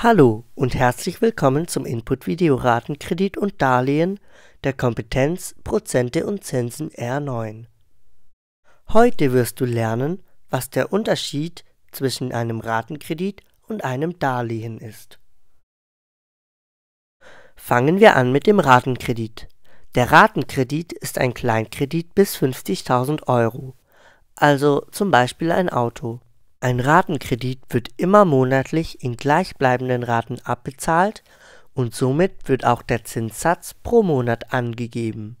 Hallo und herzlich willkommen zum Input Video Ratenkredit und Darlehen der Kompetenz Prozente und Zinsen R9. Heute wirst du lernen, was der Unterschied zwischen einem Ratenkredit und einem Darlehen ist. Fangen wir an mit dem Ratenkredit. Der Ratenkredit ist ein Kleinkredit bis 50.000 Euro, also zum Beispiel ein Auto. Ein Ratenkredit wird immer monatlich in gleichbleibenden Raten abbezahlt und somit wird auch der Zinssatz pro Monat angegeben.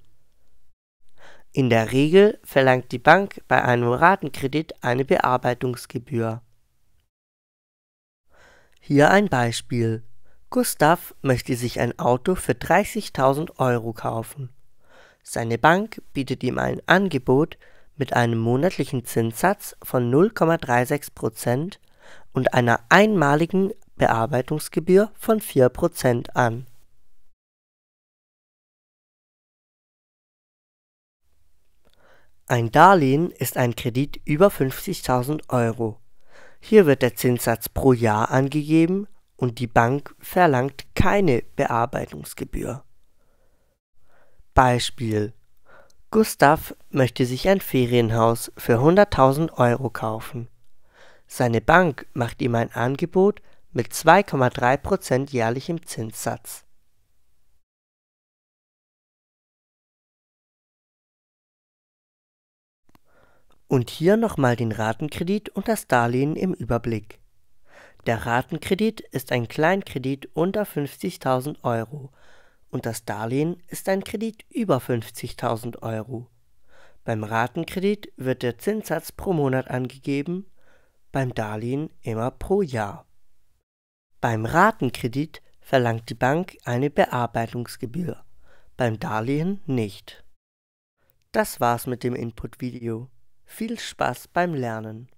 In der Regel verlangt die Bank bei einem Ratenkredit eine Bearbeitungsgebühr. Hier ein Beispiel. Gustav möchte sich ein Auto für 30.000 Euro kaufen. Seine Bank bietet ihm ein Angebot, mit einem monatlichen Zinssatz von 0,36 und einer einmaligen Bearbeitungsgebühr von 4 an. Ein Darlehen ist ein Kredit über 50.000 Euro. Hier wird der Zinssatz pro Jahr angegeben und die Bank verlangt keine Bearbeitungsgebühr. Beispiel Gustav möchte sich ein Ferienhaus für 100.000 Euro kaufen. Seine Bank macht ihm ein Angebot mit 2,3 jährlichem Zinssatz. Und hier nochmal den Ratenkredit und das Darlehen im Überblick. Der Ratenkredit ist ein Kleinkredit unter 50.000 Euro und das Darlehen ist ein Kredit über 50.000 Euro. Beim Ratenkredit wird der Zinssatz pro Monat angegeben, beim Darlehen immer pro Jahr. Beim Ratenkredit verlangt die Bank eine Bearbeitungsgebühr, beim Darlehen nicht. Das war's mit dem Input-Video. Viel Spaß beim Lernen!